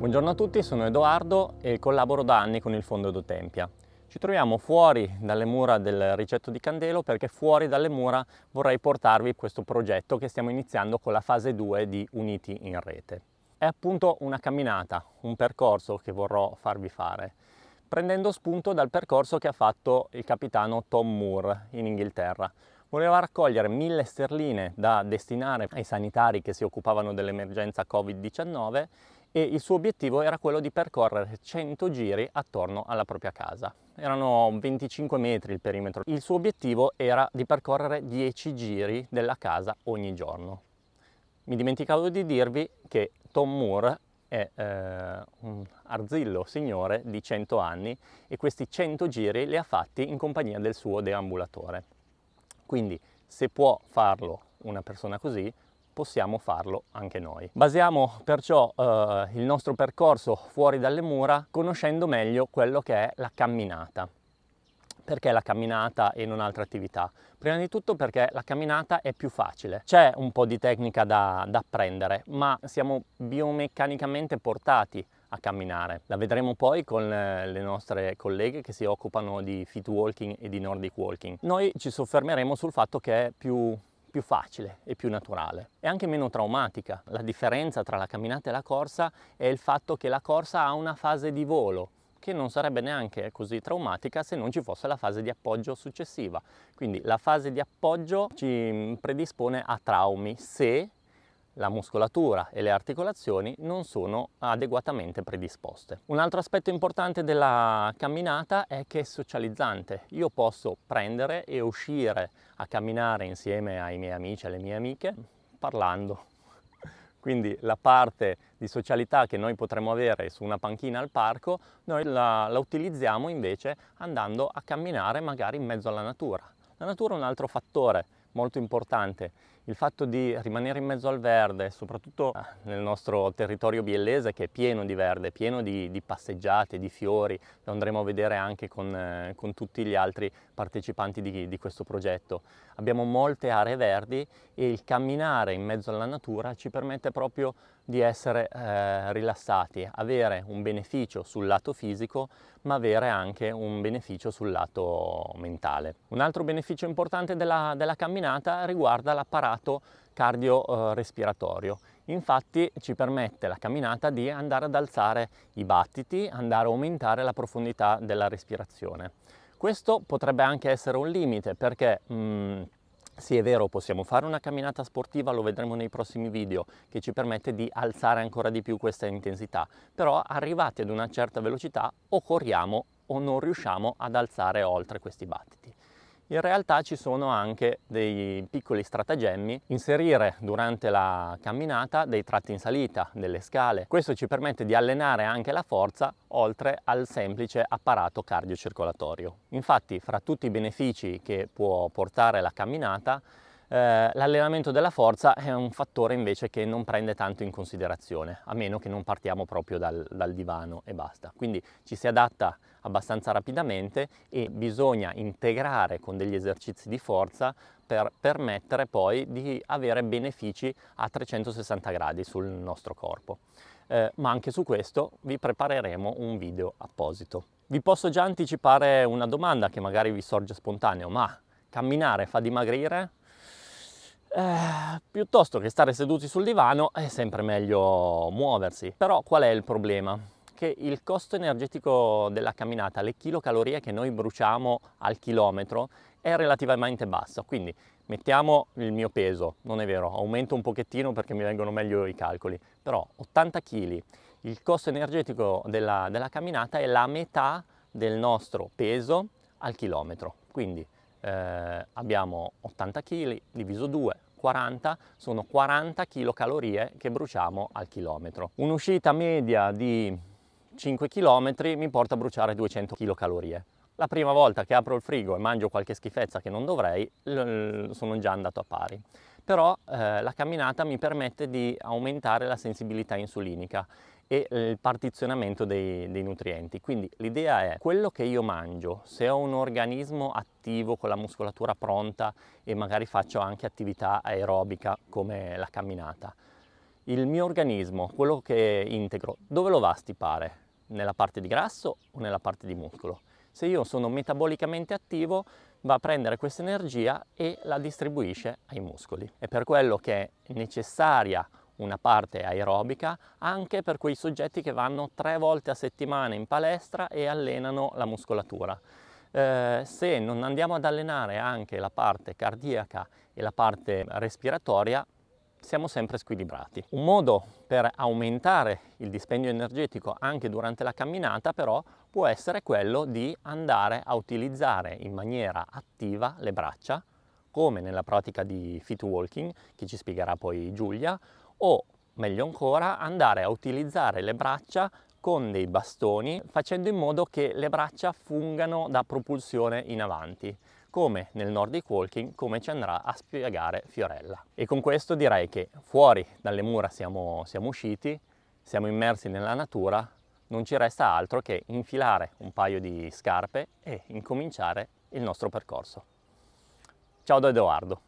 Buongiorno a tutti, sono Edoardo e collaboro da anni con il Fondo Edotempia. Ci troviamo fuori dalle mura del ricetto di Candelo perché fuori dalle mura vorrei portarvi questo progetto che stiamo iniziando con la fase 2 di Uniti in Rete. È appunto una camminata, un percorso che vorrò farvi fare, prendendo spunto dal percorso che ha fatto il capitano Tom Moore in Inghilterra, voleva raccogliere mille sterline da destinare ai sanitari che si occupavano dell'emergenza Covid-19 e il suo obiettivo era quello di percorrere 100 giri attorno alla propria casa. Erano 25 metri il perimetro. Il suo obiettivo era di percorrere 10 giri della casa ogni giorno. Mi dimenticavo di dirvi che Tom Moore è eh, un arzillo signore di 100 anni e questi 100 giri li ha fatti in compagnia del suo deambulatore. Quindi se può farlo una persona così, possiamo farlo anche noi. Basiamo perciò eh, il nostro percorso fuori dalle mura conoscendo meglio quello che è la camminata. Perché la camminata e non altre attività? Prima di tutto perché la camminata è più facile. C'è un po' di tecnica da, da apprendere, ma siamo biomeccanicamente portati a camminare. La vedremo poi con eh, le nostre colleghe che si occupano di fit walking e di nordic walking. Noi ci soffermeremo sul fatto che è più più facile e più naturale e anche meno traumatica. La differenza tra la camminata e la corsa è il fatto che la corsa ha una fase di volo che non sarebbe neanche così traumatica se non ci fosse la fase di appoggio successiva. Quindi la fase di appoggio ci predispone a traumi se la muscolatura e le articolazioni non sono adeguatamente predisposte. Un altro aspetto importante della camminata è che è socializzante. Io posso prendere e uscire a camminare insieme ai miei amici, alle mie amiche, parlando. Quindi la parte di socialità che noi potremmo avere su una panchina al parco, noi la, la utilizziamo invece andando a camminare magari in mezzo alla natura. La natura è un altro fattore molto importante il fatto di rimanere in mezzo al verde, soprattutto ah, nel nostro territorio biellese che è pieno di verde, pieno di, di passeggiate, di fiori, lo andremo a vedere anche con, eh, con tutti gli altri partecipanti di, di questo progetto. Abbiamo molte aree verdi e il camminare in mezzo alla natura ci permette proprio di essere eh, rilassati, avere un beneficio sul lato fisico ma avere anche un beneficio sul lato mentale. Un altro beneficio importante della, della camminata riguarda l'apparato apparato cardiorespiratorio. Eh, Infatti ci permette la camminata di andare ad alzare i battiti, andare a aumentare la profondità della respirazione. Questo potrebbe anche essere un limite perché mh, mm, sì, è vero, possiamo fare una camminata sportiva, lo vedremo nei prossimi video, che ci permette di alzare ancora di più questa intensità, però arrivati ad una certa velocità o corriamo o non riusciamo ad alzare oltre questi battiti. In realtà ci sono anche dei piccoli stratagemmi, inserire durante la camminata dei tratti in salita, delle scale. Questo ci permette di allenare anche la forza oltre al semplice apparato cardiocircolatorio. Infatti fra tutti i benefici che può portare la camminata eh, l'allenamento della forza è un fattore invece che non prende tanto in considerazione, a meno che non partiamo proprio dal, dal divano e basta. Quindi ci si adatta abbastanza rapidamente e bisogna integrare con degli esercizi di forza per permettere poi di avere benefici a 360 gradi sul nostro corpo. Eh, ma anche su questo vi prepareremo un video apposito. Vi posso già anticipare una domanda che magari vi sorge spontaneo, ma camminare fa dimagrire? Eh, piuttosto che stare seduti sul divano è sempre meglio muoversi. Però qual è il problema? Che il costo energetico della camminata, le chilocalorie che noi bruciamo al chilometro, è relativamente basso. Quindi mettiamo il mio peso, non è vero, aumento un pochettino perché mi vengono meglio i calcoli, però 80 kg, il costo energetico della, della camminata è la metà del nostro peso al chilometro. Quindi eh, abbiamo 80 kg diviso 2, 40 sono 40 kcal che bruciamo al chilometro. Un'uscita media di 5 km mi porta a bruciare 200 kcal. La prima volta che apro il frigo e mangio qualche schifezza che non dovrei, sono già andato a pari. Però eh, la camminata mi permette di aumentare la sensibilità insulinica e eh, il partizionamento dei, dei nutrienti. Quindi l'idea è quello che io mangio, se ho un organismo attivo con la muscolatura pronta e magari faccio anche attività aerobica come la camminata, il mio organismo, quello che integro, dove lo va a stipare? Nella parte di grasso o nella parte di muscolo? Se io sono metabolicamente attivo va a prendere questa energia e la distribuisce ai muscoli. È per quello che è necessaria una parte aerobica anche per quei soggetti che vanno tre volte a settimana in palestra e allenano la muscolatura. Eh, se non andiamo ad allenare anche la parte cardiaca e la parte respiratoria, siamo sempre squilibrati. Un modo per aumentare il dispendio energetico anche durante la camminata però può essere quello di andare a utilizzare in maniera attiva le braccia, come nella pratica di fit walking, che ci spiegherà poi Giulia, o meglio ancora andare a utilizzare le braccia con dei bastoni facendo in modo che le braccia fungano da propulsione in avanti come nel Nordic Walking, come ci andrà a spiegare Fiorella. E con questo direi che fuori dalle mura siamo, siamo usciti, siamo immersi nella natura, non ci resta altro che infilare un paio di scarpe e incominciare il nostro percorso. Ciao da Edoardo!